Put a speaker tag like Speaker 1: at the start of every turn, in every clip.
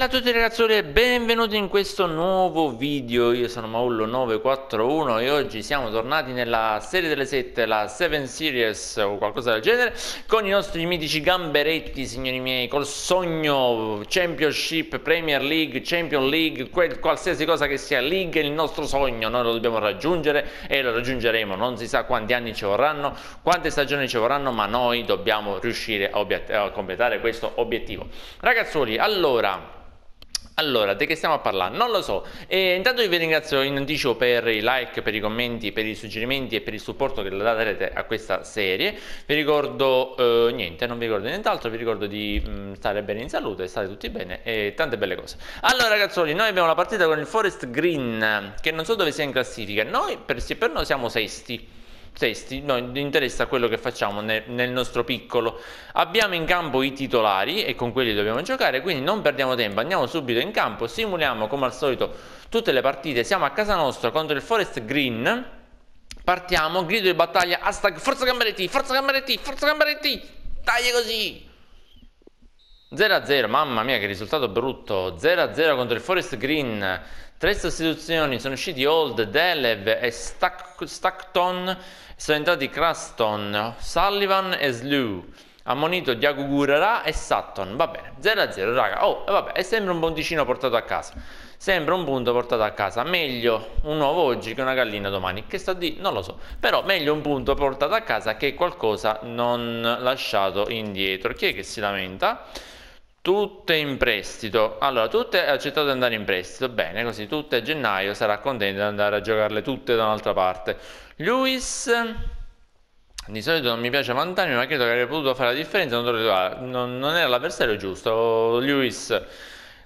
Speaker 1: Bella a tutti ragazzuoli e benvenuti in questo nuovo video, io sono Maullo941 e oggi siamo tornati nella serie delle 7, la 7 Series o qualcosa del genere con i nostri mitici gamberetti signori miei, col sogno Championship, Premier League, Champion League, quel, qualsiasi cosa che sia League è il nostro sogno, noi lo dobbiamo raggiungere e lo raggiungeremo, non si sa quanti anni ci vorranno, quante stagioni ci vorranno ma noi dobbiamo riuscire a, a completare questo obiettivo. Ragazzuoli, allora allora, di che stiamo a parlare? Non lo so. E intanto vi ringrazio in anticipo per i like, per i commenti, per i suggerimenti e per il supporto che darete a questa serie. Vi ricordo eh, niente, non vi ricordo nient'altro, vi ricordo di mh, mm, stare bene in salute, stare tutti bene e tante belle cose. Allora ragazzoli, noi abbiamo la partita con il Forest Green, che non so dove sia in classifica. Noi per, per noi siamo sesti testi, noi interessa quello che facciamo nel, nel nostro piccolo. Abbiamo in campo i titolari e con quelli dobbiamo giocare, quindi non perdiamo tempo, andiamo subito in campo, simuliamo come al solito tutte le partite, siamo a casa nostra contro il Forest Green, partiamo, grido di battaglia, hashtag Forza Gamberetti, Forza Gamberetti, Forza Gamberetti, taglia così! 0-0, mamma mia che risultato brutto, 0-0 contro il Forest Green, tre sostituzioni, sono usciti Old, Delev e Stack Stackton, sono entrati Craston, Sullivan e Slew, ammonito Diagugurara e Sutton, va bene, 0-0 raga, oh vabbè, è sempre un ponticino portato a casa, sembra un punto portato a casa, meglio un uovo oggi che una gallina domani, che sta di, non lo so, però meglio un punto portato a casa che qualcosa non lasciato indietro, chi è che si lamenta? tutte in prestito. Allora, tutte ha accettato di andare in prestito, bene, così tutte a gennaio sarà contento di andare a giocarle tutte da un'altra parte. Luis di solito non mi piace vantarmi, ma credo che avrebbe potuto fare la differenza. Non, non, non era l'avversario giusto, Luis.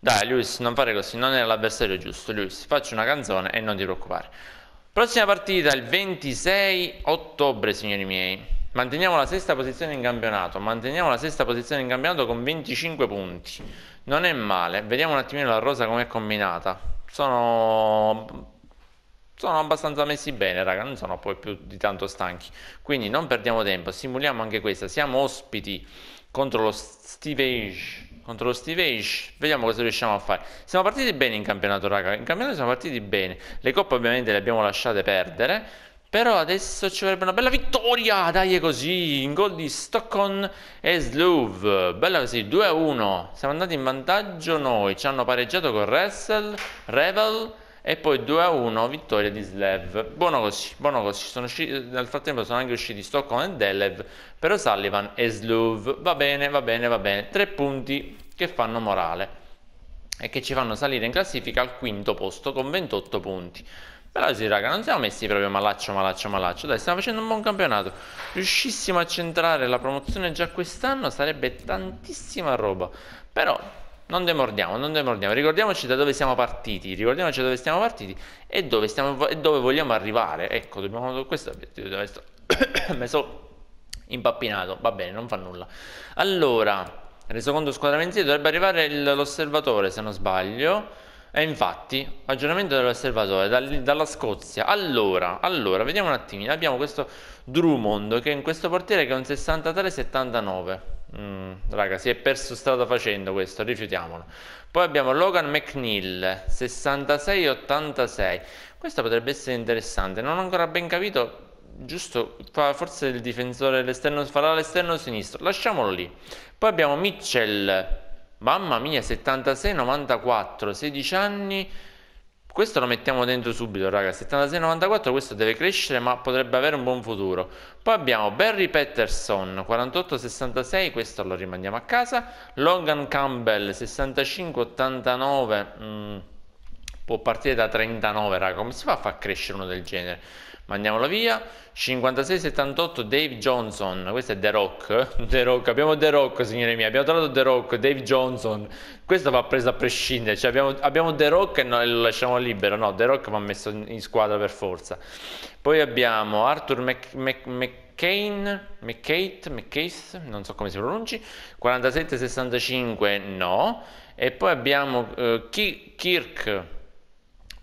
Speaker 1: Dai, Luis, non fare così. Non era l'avversario giusto, Luis. Faccio una canzone e non ti preoccupare. Prossima partita il 26 ottobre, signori miei. Manteniamo la sesta posizione in campionato, manteniamo la sesta posizione in campionato con 25 punti. Non è male, vediamo un attimino la rosa com'è combinata. Sono sono abbastanza messi bene, raga, non sono poi più di tanto stanchi. Quindi non perdiamo tempo, simuliamo anche questa. Siamo ospiti contro lo Steve Age. Contro lo Steve Age, vediamo cosa riusciamo a fare. Siamo partiti bene in campionato, raga. In campionato siamo partiti bene. Le coppe ovviamente le abbiamo lasciate perdere. Però adesso ci vorrebbe una bella vittoria, dai è così, in gol di Stockholm e Sluv, bella così, 2-1, siamo andati in vantaggio noi, ci hanno pareggiato con Wrestle, Revel e poi 2-1 vittoria di Slev, buono così, buono così, sono usciti, nel frattempo sono anche usciti Stockholm e Delev, però Sullivan e Sluv, va bene, va bene, va bene, tre punti che fanno morale e che ci fanno salire in classifica al quinto posto con 28 punti. Però sì, raga, non siamo messi proprio malaccio, malaccio, malaccio. Dai, stiamo facendo un buon campionato. Riuscissimo a centrare la promozione già quest'anno sarebbe tantissima roba. Però non demordiamo, non demordiamo. Ricordiamoci da dove siamo partiti, ricordiamoci da dove siamo partiti e dove, stiamo, e dove vogliamo arrivare. Ecco, dobbiamo... Questo è l'obiettivo. Mi sono impappinato, va bene, non fa nulla. Allora, resoconto squadra mensile, dovrebbe arrivare l'osservatore, se non sbaglio. E eh, infatti, aggiornamento dell'osservatore dall dalla Scozia. Allora, allora, vediamo un attimino. Abbiamo questo Drummond che è in questo portiere che è un 63-79. Mm, raga, si è perso strada facendo questo, rifiutiamolo. Poi abbiamo Logan McNeil, 66-86. Questo potrebbe essere interessante, non ho ancora ben capito giusto forse il difensore l'esterno farà l'esterno sinistro lasciamolo lì poi abbiamo Mitchell Mamma mia, 76, 94, 16 anni. Questo lo mettiamo dentro subito, raga. 76, 94, questo deve crescere, ma potrebbe avere un buon futuro. Poi abbiamo Barry Patterson, 48, 66, questo lo rimandiamo a casa. Logan Campbell, 65, 89. Mm, può partire da 39, raga. Come si fa a far crescere uno del genere? mandiamola via. 5678 Dave Johnson, questo è The Rock. The Rock, abbiamo The Rock, signore mie, abbiamo trovato The Rock, Dave Johnson. Questo va preso a prescindere, cioè abbiamo, abbiamo The Rock e no, lo lasciamo libero. No, The Rock va messo in squadra per forza. Poi abbiamo Arthur Mc, Mc, Mc Kane, McKate, McCase, non so come si pronunci, 47-65 no, e poi abbiamo uh, Kirk,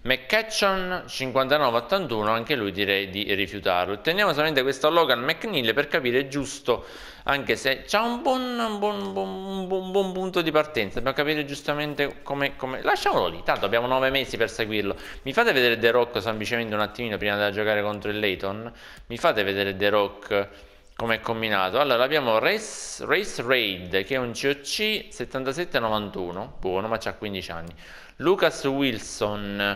Speaker 1: McCatchon 5981, anche lui direi di rifiutarlo. Teniamo solamente questo Logan McNeil per capire giusto, anche se c'ha un buon, buon, buon, buon, punto di partenza, per capire giustamente come, come... Lasciamolo lì, tanto abbiamo nove mesi per seguirlo. Mi fate vedere The Rock semplicemente un attimino prima di giocare contro il Layton? Mi fate vedere The Rock come è combinato? Allora abbiamo Race, Race Raid che è un COC 7791, buono ma ha 15 anni. Lucas Wilson,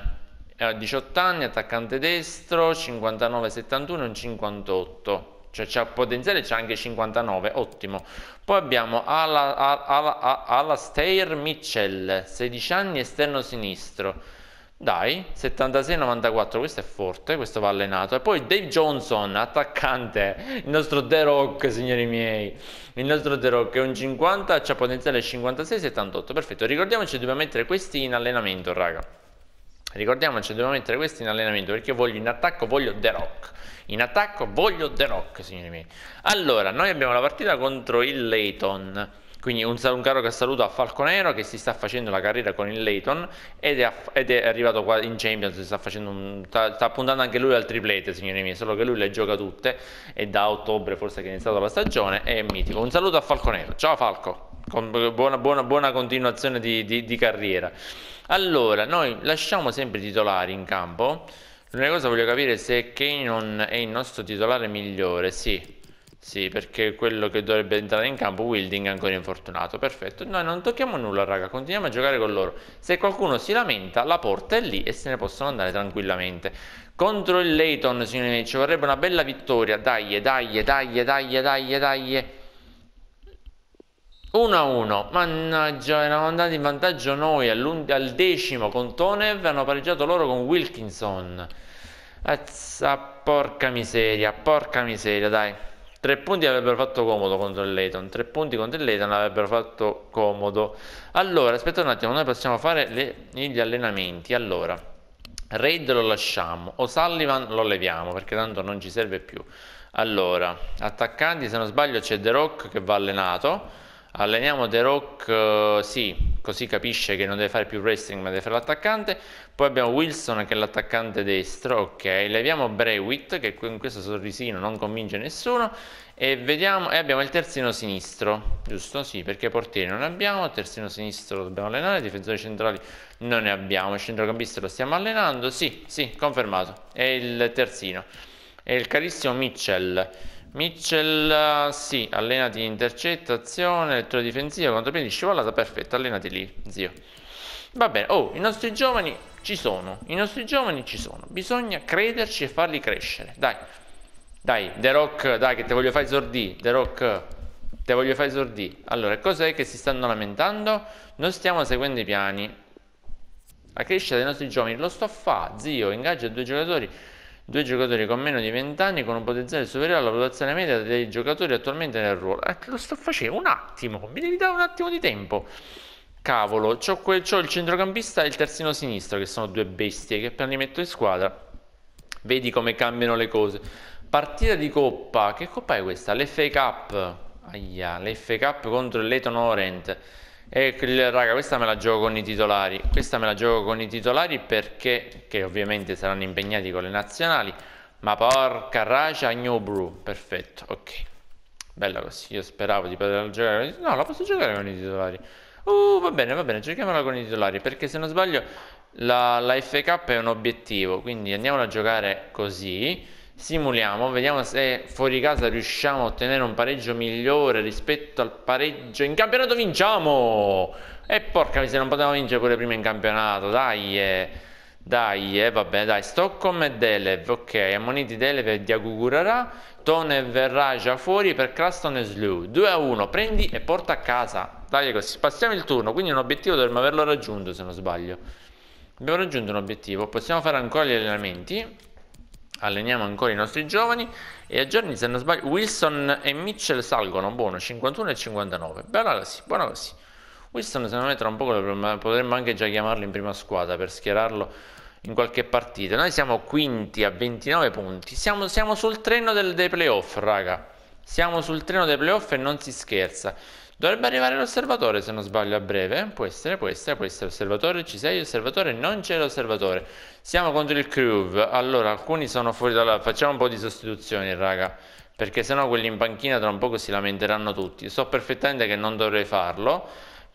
Speaker 1: 18 eh, anni, attaccante destro, 59-71, un 58. Cioè c'ha potenziale, c'ha anche 59, ottimo. Poi abbiamo Ala, Ala, Ala, Alastair Mitchell, 16 anni, esterno sinistro. Dai, 76-94, questo è forte, questo va allenato. E poi Dave Johnson, attaccante, il nostro The Rock, signori miei. Il nostro The Rock è un 50, c'ha potenziale 56-78, perfetto. Ricordiamoci, che dobbiamo mettere questi in allenamento, raga. Ricordiamoci, dobbiamo mettere questi in allenamento, perché io voglio in attacco, voglio The Rock. In attacco voglio The Rock, signori miei. Allora, noi abbiamo la partita contro il Layton. Quindi un, un caro saluto a Falconero che si sta facendo la carriera con il Leighton ed è, ed è arrivato qua in Champions, sta, un, sta, sta, puntando anche lui al triplete signori miei, solo che lui le gioca tutte e da ottobre forse che è iniziata la stagione è mitico. Un saluto a Falconero, ciao Falco, buona, buona, buona, continuazione di, di, di carriera. Allora, noi lasciamo sempre i titolari in campo, l'unica cosa voglio capire se Kane è il nostro titolare migliore, sì, sì, perché quello che dovrebbe entrare in campo, Wilding, è ancora infortunato. Perfetto. Noi non tocchiamo nulla, raga. Continuiamo a giocare con loro. Se qualcuno si lamenta, la porta è lì e se ne possono andare tranquillamente. Contro il Layton, signori miei, ci vorrebbe una bella vittoria. Dai, dai, dai, dai, dai, dai. 1-1, mannaggia, eravamo andati in vantaggio noi al decimo con Tonev, hanno pareggiato loro con Wilkinson. Azza, porca miseria, porca miseria, dai. Tre punti avrebbero fatto comodo contro il Leighton. Tre punti contro il Leighton avrebbero fatto comodo. Allora, aspetta un attimo, noi possiamo fare le, gli allenamenti. Allora, Raid lo lasciamo. O Sullivan lo leviamo perché tanto non ci serve più. Allora, attaccanti, se non sbaglio c'è The Rock che va allenato. Alleniamo The Rock, eh, sì, così capisce che non deve fare più wrestling ma deve fare l'attaccante. Poi abbiamo Wilson che è l'attaccante destro, ok. Leviamo Brewitt che con questo sorrisino non convince nessuno e, vediamo, e abbiamo il terzino sinistro, giusto? Sì, perché portiere non abbiamo, terzino sinistro dobbiamo allenare, difensori centrali non ne abbiamo, il centrocampista lo stiamo allenando, sì, sì, confermato, è il terzino. È il carissimo Mitchell Mitchell, sì, allenati in intercettazione, lettura difensiva, contropiedi, scivolata, perfetto, allenati lì, zio. Va bene, oh, i nostri giovani ci sono, i nostri giovani ci sono, bisogna crederci e farli crescere, dai. Dai, The Rock, dai che te voglio fare esordì, The Rock, te voglio fare esordì. Allora, cos'è che si stanno lamentando? Non stiamo seguendo i piani. La crescita dei nostri giovani, lo sto a fa, zio, ingaggia due giocatori due giocatori con meno di 20 anni con un potenziale superiore alla votazione media dei giocatori attualmente nel ruolo. Eh, lo sto facendo un attimo, mi devi dare un attimo di tempo. Cavolo, c'ho, quel, c'ho il centrocampista e il terzino sinistro che sono due bestie che appena li metto in squadra vedi come cambiano le cose. Partita di coppa, che coppa è questa? L'FA Cup, Aia, l'FA Cup contro il Leton Orient. E raga, questa me la gioco con i titolari. Questa me la gioco con i titolari perché, che ovviamente saranno impegnati con le nazionali. Ma porca raja, New Brew. Perfetto, ok. Bella così. Io speravo di poterla giocare. No, la posso giocare con i titolari. Uh, va bene, va bene, giochiamola con i titolari. Perché se non sbaglio, la, la FK è un obiettivo. Quindi andiamola a giocare così simuliamo, vediamo se fuori casa riusciamo a ottenere un pareggio migliore rispetto al pareggio in campionato vinciamo e porca miseria non potevamo vincere pure prima in campionato dai eh. dai eh, vabbè dai Stockholm e Delev ok ammoniti Delev e Diagugurara, Tone e Verraja fuori per Craston e Slew 2 a 1 prendi e porta a casa dai così passiamo il turno quindi un obiettivo dovremmo averlo raggiunto se non sbaglio abbiamo raggiunto un obiettivo possiamo fare ancora gli allenamenti alleniamo ancora i nostri giovani e a giorni se non sbaglio Wilson e Mitchell salgono buono 51 e 59 bella così buona così Wilson secondo me tra un po' potremmo anche già chiamarlo in prima squadra per schierarlo in qualche partita noi siamo quinti a 29 punti siamo, siamo sul treno del, dei playoff raga siamo sul treno dei playoff e non si scherza Dovrebbe arrivare l'osservatore se non sbaglio a breve, può essere, può essere, può essere osservatore, ci sei, osservatore, non c'è l'osservatore. Siamo contro il Crew, allora alcuni sono fuori dalla... facciamo un po' di sostituzioni raga, perché sennò quelli in panchina tra un poco si lamenteranno tutti. So perfettamente che non dovrei farlo,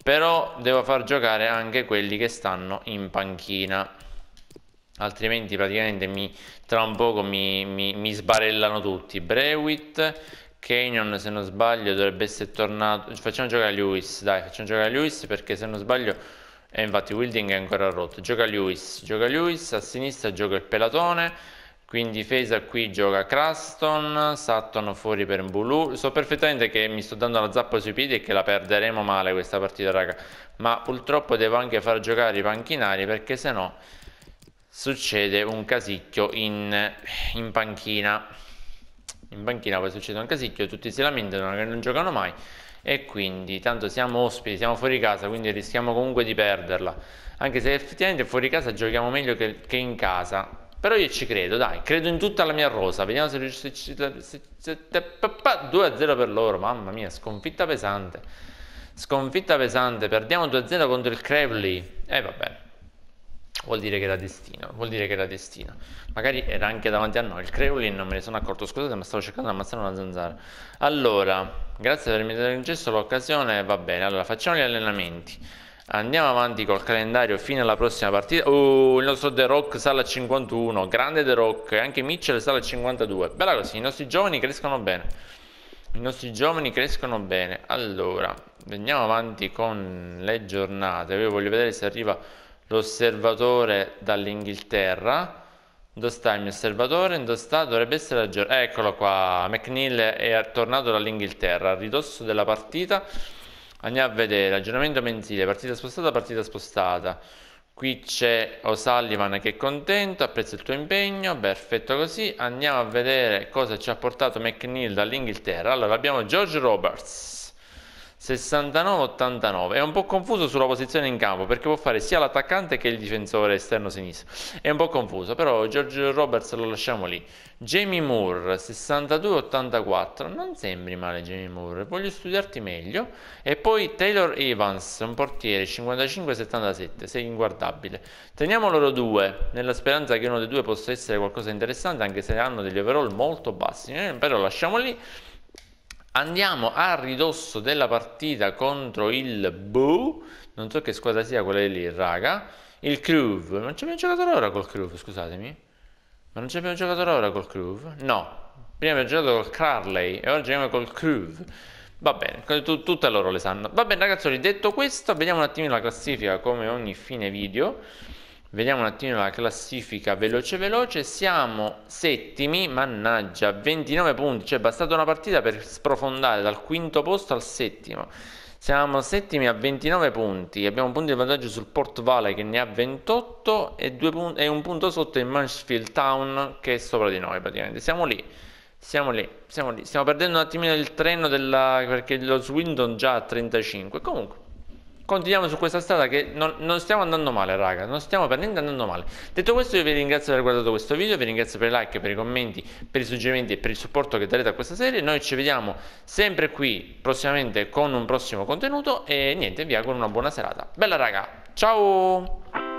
Speaker 1: però devo far giocare anche quelli che stanno in panchina. Altrimenti praticamente mi, tra un poco mi, mi, mi sbarellano tutti. Brewit Canyon se non sbaglio dovrebbe essere tornato facciamo giocare Lewis dai facciamo giocare Lewis perché se non sbaglio e eh, infatti Wilding è ancora rotto gioca Lewis gioca Lewis a sinistra gioca il pelatone quindi difesa qui gioca Craston Sutton fuori per Mbulu so perfettamente che mi sto dando la zappa sui piedi e che la perderemo male questa partita raga ma purtroppo devo anche far giocare i panchinari perché se no succede un casicchio in, in panchina in banchina poi succede un casicchio, tutti si lamentano che non giocano mai e quindi tanto siamo ospiti, siamo fuori casa, quindi rischiamo comunque di perderla. Anche se effettivamente fuori casa giochiamo meglio che, che in casa. Però io ci credo, dai, credo in tutta la mia rosa. Vediamo se riuscite... 2-0 per loro, mamma mia, sconfitta pesante. Sconfitta pesante, perdiamo 2-0 contro il Crevely. E eh, vabbè vuol dire che era destino, vuol dire che era destino. Magari era anche davanti a noi. Il Creulin non me ne sono accorto, scusate, ma stavo cercando di ammazzare una zanzara. Allora, grazie per avermi dato in gesto l'occasione, va bene. Allora, facciamo gli allenamenti. Andiamo avanti col calendario fino alla prossima partita. Uh, il nostro The Rock sale a 51, grande The Rock, anche Mitchell sale a 52. Bella così, i nostri giovani crescono bene. I nostri giovani crescono bene. Allora, andiamo avanti con le giornate. Io voglio vedere se arriva l'osservatore dall'Inghilterra. Dove sta il mio osservatore? sta? Dovrebbe essere la Georgia. Eccolo qua, McNeil è tornato dall'Inghilterra, a ridosso della partita. Andiamo a vedere, aggiornamento mensile, partita spostata, partita spostata. Qui c'è O'Sullivan che è contento, apprezza il tuo impegno, perfetto così. Andiamo a vedere cosa ci ha portato McNeil dall'Inghilterra. Allora abbiamo George Roberts 69-89. È un po' confuso sulla posizione in campo perché può fare sia l'attaccante che il difensore esterno sinistro. È un po' confuso, però George Roberts lo lasciamo lì. Jamie Moore 62-84. Non sembri male Jamie Moore, voglio studiarti meglio. E poi Taylor Evans, un portiere 55-77, sei inguardabile. Teniamo loro due nella speranza che uno dei due possa essere qualcosa di interessante anche se hanno degli overall molto bassi, eh, però lasciamo lì. Andiamo a ridosso della partita contro il Boo, non so che squadra sia quella lì, raga. Il Crew, non ci abbiamo giocato l'ora col Crew, scusatemi. Ma non ci abbiamo giocato l'ora col Crew? No. Prima abbiamo giocato col Carley e ora giochiamo col Crew. Va bene, tu, tutte loro le sanno. Va bene ragazzi, detto questo, vediamo un attimino la classifica come ogni fine video. Vediamo un attimo la classifica veloce veloce, siamo settimi, mannaggia, 29 punti, cioè è bastata una partita per sprofondare dal quinto posto al settimo. Siamo settimi a 29 punti, abbiamo un punto di vantaggio sul Port Vale che ne ha 28 e, pun- e un punto sotto il Mansfield Town che è sopra di noi praticamente, siamo lì. Siamo lì, siamo lì, stiamo perdendo un attimino il treno della... perché lo Swindon già a 35, comunque continuiamo su questa strada che non, non, stiamo andando male raga, non stiamo per niente andando male. Detto questo io vi ringrazio per aver guardato questo video, vi ringrazio per i like, per i commenti, per i suggerimenti e per il supporto che darete a questa serie. Noi ci vediamo sempre qui prossimamente con un prossimo contenuto e niente, via con una buona serata. Bella raga, ciao!